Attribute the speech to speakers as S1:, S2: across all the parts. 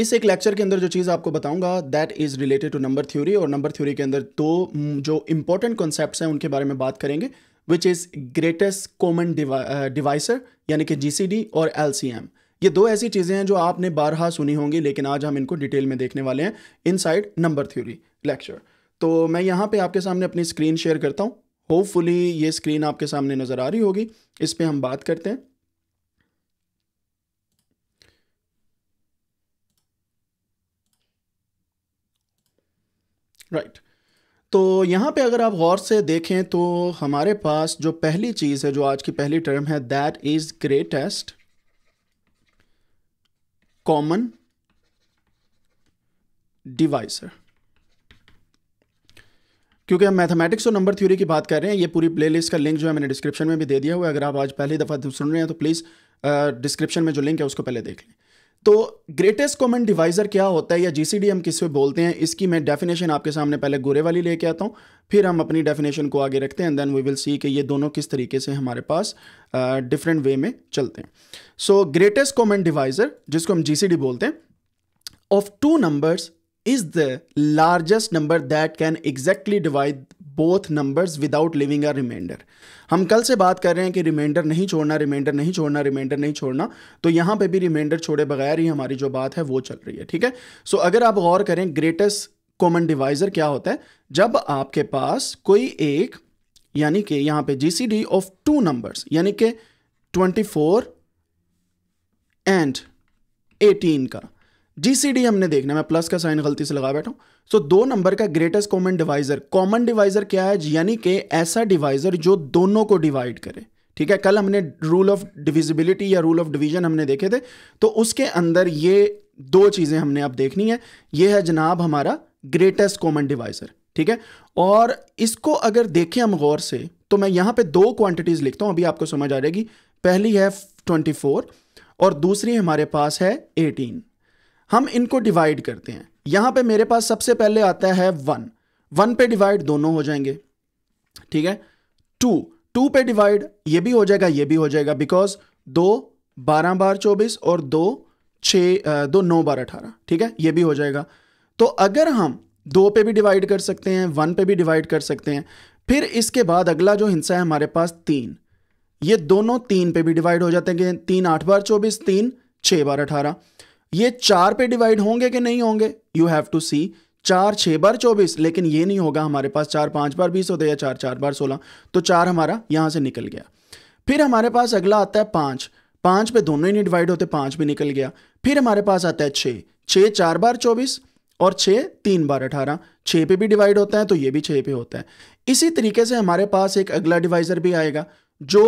S1: इस एक लेक्चर के अंदर जो चीज़ आपको बताऊंगा that is related to number theory और नंबर थ्योरी के अंदर दो हम्म, जो इंपॉर्टेंट कॉन्सेप्ट हैं उनके बारे में बात करेंगे which is greatest common divisor यानी कि जी और एल ये दो ऐसी चीज़ें हैं जो आपने बारहा सुनी होंगी लेकिन आज हम इनको डिटेल में देखने वाले हैं साइड नंबर थ्योरी लेक्चर तो मैं यहाँ पर आपके सामने अपनी स्क्रीन शेयर करता हूँ होपफुली ये स्क्रीन आपके सामने नज़र आ रही होगी इस पर हम बात करते हैं राइट right. तो यहाँ पे अगर आप गौर से देखें तो हमारे पास जो पहली चीज़ है जो आज की पहली टर्म है that is greatest common divisor क्योंकि हम मैथमेटिक्स और नंबर थ्योरी की बात कर रहे हैं ये पूरी प्लेलिस्ट का लिंक जो है मैंने डिस्क्रिप्शन में भी दे दिया हुआ है अगर आप आज पहली दफ़ा सुन रहे हैं तो प्लीज़ डिस्क्रिप्शन में जो लिंक है उसको पहले देख लें तो ग्रेटेस्ट कॉमन डिवाइजर क्या होता है या जीसीडी हम किस पे बोलते हैं इसकी मैं डेफिनेशन आपके सामने पहले गोरे वाली लेके आता हूँ फिर हम अपनी डेफिनेशन को आगे रखते हैं देन वी विल सी कि ये दोनों किस तरीके से हमारे पास डिफरेंट uh, वे में चलते हैं सो ग्रेटेस्ट कॉमन डिवाइजर जिसको हम जी बोलते हैं of two numbers is the largest number that can exactly divide both numbers without leaving a remainder हम कल से बात कर रहे हैं कि रिमाइंडर नहीं छोड़ना रिमाइंडर नहीं छोड़ना रिमाइंडर नहीं छोड़ना तो यहां पे भी रिमाइंडर छोड़े बगैर ही हमारी जो बात है वो चल रही है ठीक है सो so, अगर आप गौर करें ग्रेटेस्ट कॉमन डिवाइजर क्या होता है जब आपके पास कोई एक यानी कि यहां पे जी ऑफ टू नंबर्स यानी कि ट्वेंटी फोर एंड एटीन का जीसीडी हमने देखना मैं प्लस का साइन गलती से लगा बैठा हूँ सो so, दो नंबर का greatest common divisor common divisor क्या है यानी कि ऐसा डिवाइजर जो दोनों को डिवाइड करे ठीक है कल हमने रूल ऑफ डिविजिबिलिटी या रूल ऑफ डिवीजन हमने देखे थे तो उसके अंदर ये दो चीज़ें हमने अब देखनी है ये है जनाब हमारा ग्रेटेस्ट कॉमन डिवाइजर ठीक है और इसको अगर देखें हम गौर से तो मैं यहाँ पे दो क्वांटिटीज़ लिखता हूँ अभी आपको समझ आ जाएगी पहली है 24 और दूसरी हमारे पास है एटीन हम इनको डिवाइड करते हैं यहां पे मेरे पास सबसे पहले आता है वन वन पे डिवाइड दोनों हो जाएंगे ठीक है टू टू पे डिवाइड ये भी हो जाएगा ये भी हो जाएगा बिकॉज दो बारह बार चौबीस और दो छ दो नौ बार अठारह ठीक है ये भी हो जाएगा तो अगर हम दो पे भी डिवाइड कर सकते हैं वन पे भी डिवाइड कर सकते हैं फिर इसके बाद अगला जो हिंसा है हमारे पास तीन ये दोनों तीन पे भी डिवाइड हो जाते हैं तीन आठ बार चौबीस तीन छः बार अठारह ये चार पे डिवाइड होंगे कि नहीं होंगे यू हैव टू सी चार छह बार चौबीस लेकिन ये नहीं होगा हमारे पास चार पांच बार बीस होते या चार चार बार सोलह तो चार हमारा यहां से निकल गया फिर हमारे पास अगला आता है पांच पांच पे दोनों ही नहीं डिवाइड होते पांच भी निकल गया फिर हमारे पास आता है छ छः चार बार चौबीस और छ तीन बार अठारह छ पे भी डिवाइड होता है तो ये भी छह पे होता है इसी तरीके से हमारे पास एक अगला डिवाइज़र भी आएगा जो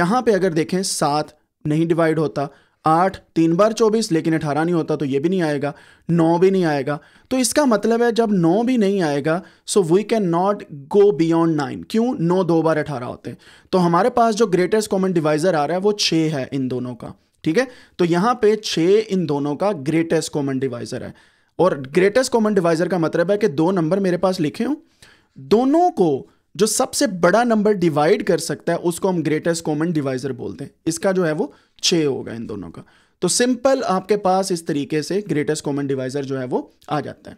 S1: यहां पे अगर देखें सात नहीं डिवाइड होता आठ तीन बार चौबीस लेकिन अठारह नहीं होता तो ये भी नहीं आएगा नौ भी नहीं आएगा तो इसका मतलब है जब नौ भी नहीं आएगा so we can not go beyond nine क्यों नौ दो बार अठारह होते हैं तो हमारे पास जो ग्रेटेस्ट कॉमन डिवाइजर आ रहा है वो छः है इन दोनों का ठीक है तो यहाँ पे छः इन दोनों का ग्रेटेस्ट कॉमन डिवाइजर है और ग्रेटेस्ट कॉमन डिवाइजर का मतलब है कि दो नंबर मेरे पास लिखे हों दोनों को जो सबसे बड़ा नंबर डिवाइड कर सकता है उसको हम ग्रेटेस्ट कॉमन डिवाइजर बोलते हैं इसका जो है वो छ होगा इन दोनों का तो सिंपल आपके पास इस तरीके से ग्रेटेस्ट कॉमन डिवाइजर जो है वो आ जाता है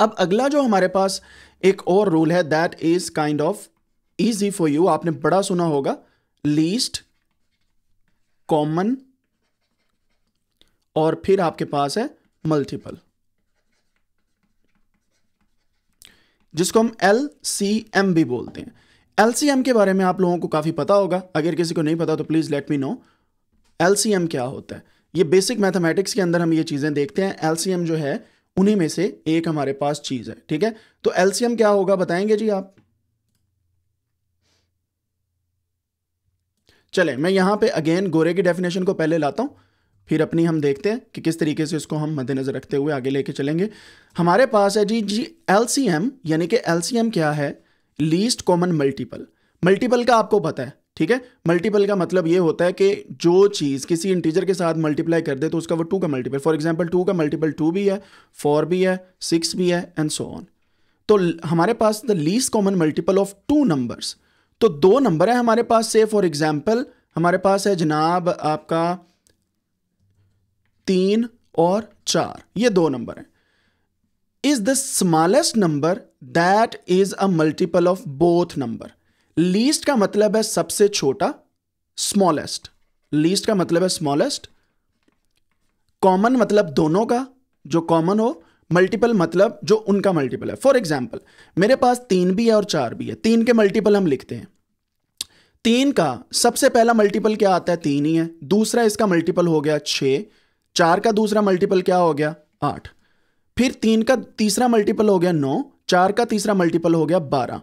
S1: अब अगला जो हमारे पास एक और रूल है that is kind of easy for you आपने बड़ा सुना होगा लीस्ट कॉमन और फिर आपके पास है मल्टीपल जिसको हम एल सी एम भी बोलते हैं एल सी एम के बारे में आप लोगों को काफ़ी पता होगा अगर किसी को नहीं पता तो please let me know L C M क्या होता है ये बेसिक मैथमेटिक्स के अंदर हम ये चीज़ें देखते हैं एल सी एम जो है उन्हीं में से एक हमारे पास चीज़ है ठीक है तो एल सी एम क्या होगा बताएंगे जी आप चले मैं यहां पे अगेन गोरे की डेफिनेशन को पहले लाता हूं फिर अपनी हम देखते हैं कि किस तरीके से इसको हम मद्देनज़र रखते हुए आगे लेके चलेंगे हमारे पास है जी जी एल यानी कि एल क्या है लीस्ट कॉमन मल्टीपल मल्टीपल का आपको पता है ठीक है मल्टीपल का मतलब ये होता है कि जो चीज़ किसी इंटीजर के साथ मल्टीप्लाई कर दे तो उसका वो टू का मल्टीपल फॉर एग्जाम्पल टू का मल्टीपल टू भी है फोर भी है सिक्स भी है एंड सो ऑन तो हमारे पास the least common multiple of two numbers तो दो नंबर है हमारे पास से फॉर एग्जाम्पल हमारे पास है जनाब आपका तीन और चार ये दो नंबर हैं is the smallest number that is a multiple of both number least का मतलब है सबसे छोटा स्मॉलेस्ट लीस्ट का मतलब है स्मॉलेस्ट कॉमन मतलब दोनों का जो कॉमन हो मल्टीपल मतलब जो उनका मल्टीपल है फॉर एग्जाम्पल मेरे पास तीन भी है और चार भी है तीन के मल्टीपल हम लिखते हैं तीन का सबसे पहला मल्टीपल क्या आता है तीन ही है दूसरा इसका मल्टीपल हो गया छः चार का दूसरा मल्टीपल क्या हो गया आठ फिर तीन का तीसरा मल्टीपल हो गया नौ चार का तीसरा मल्टीपल हो गया बारह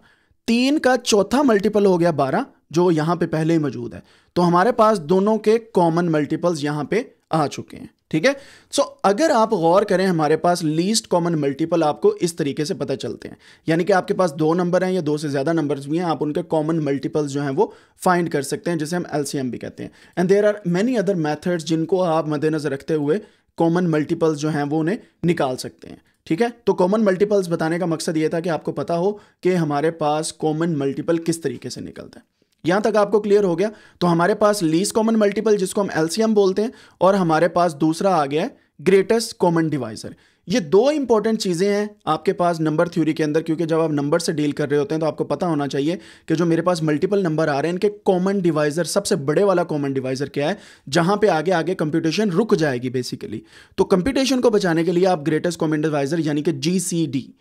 S1: तीन का चौथा मल्टीपल हो गया बारह जो यहां पे पहले ही मौजूद है तो हमारे पास दोनों के कॉमन मल्टीपल्स यहां पे आ चुके हैं ठीक है सो अगर आप गौर करें हमारे पास लीस्ट कॉमन मल्टीपल आपको इस तरीके से पता चलते हैं यानी कि आपके पास दो नंबर हैं या दो से ज़्यादा नंबर्स भी हैं आप उनके कॉमन मल्टीपल्स जो हैं वो फाइंड कर सकते हैं जिसे हम एल भी कहते हैं and there are many other methods जिनको आप मद्देनजर रखते हुए कॉमन मल्टीपल्स जो हैं वो उन्हें निकाल सकते हैं ठीक है तो कॉमन मल्टीपल्स बताने का मकसद ये था कि आपको पता हो कि हमारे पास कॉमन मल्टीपल किस तरीके से निकलता है यहां तक आपको क्लियर हो गया तो हमारे पास लीस कॉमन मल्टीपल जिसको हम एलसीएम बोलते हैं और हमारे पास दूसरा आ गया है ग्रेटेस्ट कॉमन डिवाइजर ये दो इंपॉर्टेंट चीज़ें हैं आपके पास नंबर थ्योरी के अंदर क्योंकि जब आप नंबर से डील कर रहे होते हैं तो आपको पता होना चाहिए कि जो मेरे पास मल्टीपल नंबर आ रहे हैं इनके कॉमन डिवाइजर सबसे बड़े वाला कॉमन डिवाइजर क्या है जहां पे आगे आगे कंप्यूटेशन रुक जाएगी बेसिकली तो कंप्यूटेशन को बचाने के लिए आप ग्रेटेस्ट कॉमन डिवाइजर यानी कि जी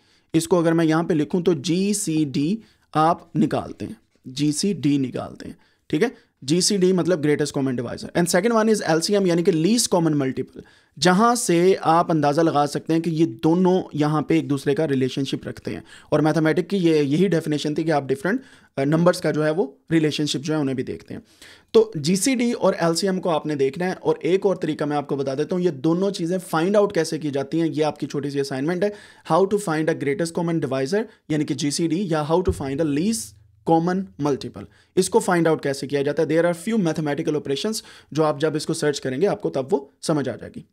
S1: इसको अगर मैं यहां पर लिखूं तो जी आप निकालते हैं जी निकालते हैं ठीक है जी मतलब greatest common divisor and second one is LCM यानी कि लीस्ट कॉमन मल्टीपल जहाँ से आप अंदाज़ा लगा सकते हैं कि ये दोनों यहाँ पे एक दूसरे का रिलेशनशिप रखते हैं और मैथमेटिक की ये यही डेफिनेशन थी कि आप डिफरेंट नंबर्स का जो है वो रिलेशनशिप जो है उन्हें भी देखते हैं तो जी और एल को आपने देखना है और एक और तरीका मैं आपको बता देता हूँ ये दोनों चीज़ें फाइंड आउट कैसे की जाती हैं ये आपकी छोटी सी असाइनमेंट है how to find a greatest common divisor यानी कि जी या how to find a least common multiple इसको फाइंड आउट कैसे किया जाता है there are few mathematical operation जो आप जब इसको सर्च करेंगे आपको तब वो समझ आ जाएगी